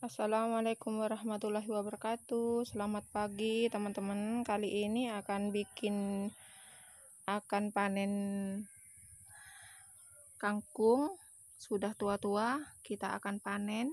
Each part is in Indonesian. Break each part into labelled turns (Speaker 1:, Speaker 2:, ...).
Speaker 1: Assalamualaikum warahmatullahi wabarakatuh. Selamat pagi teman-teman. Kali ini akan bikin akan panen kangkung sudah tua-tua, kita akan panen.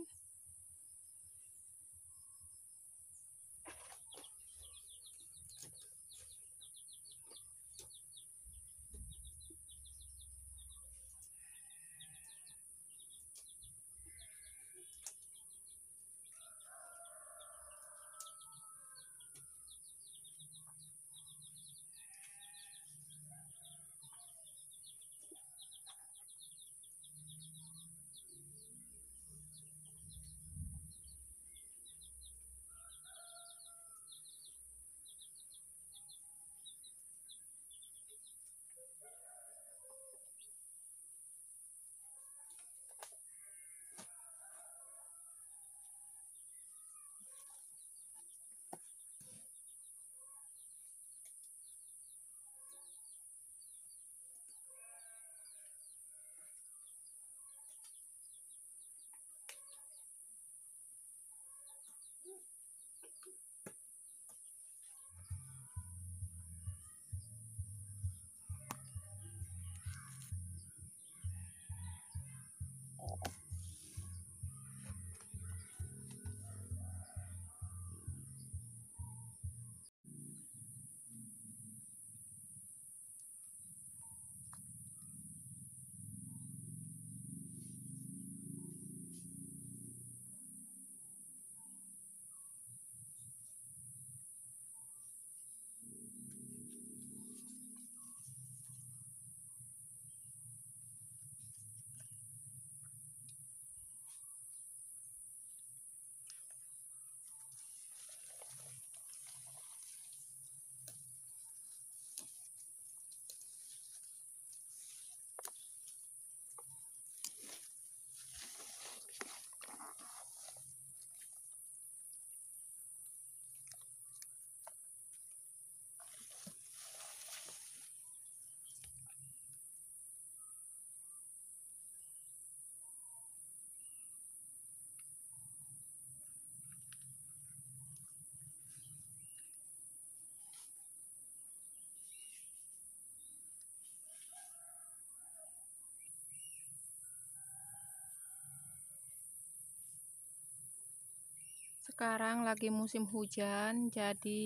Speaker 1: sekarang lagi musim hujan jadi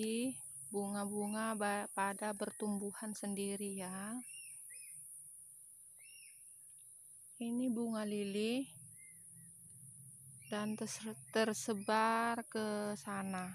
Speaker 1: bunga-bunga pada bertumbuhan sendiri ya ini bunga lili dan tersebar ke sana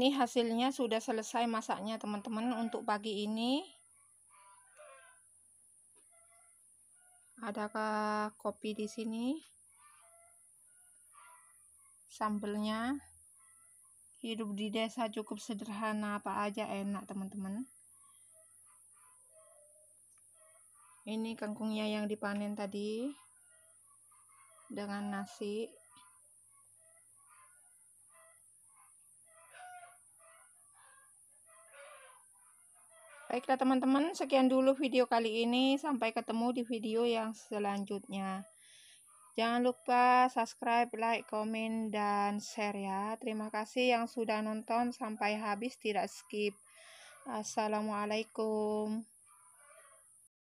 Speaker 1: ini hasilnya sudah selesai masaknya teman-teman untuk pagi ini adakah kopi di sini sambelnya hidup di desa cukup sederhana apa aja enak teman-teman ini kangkungnya yang dipanen tadi dengan nasi Baiklah teman-teman, sekian dulu video kali ini. Sampai ketemu di video yang selanjutnya. Jangan lupa subscribe, like, komen, dan share ya. Terima kasih yang sudah nonton sampai habis tidak skip. Assalamualaikum.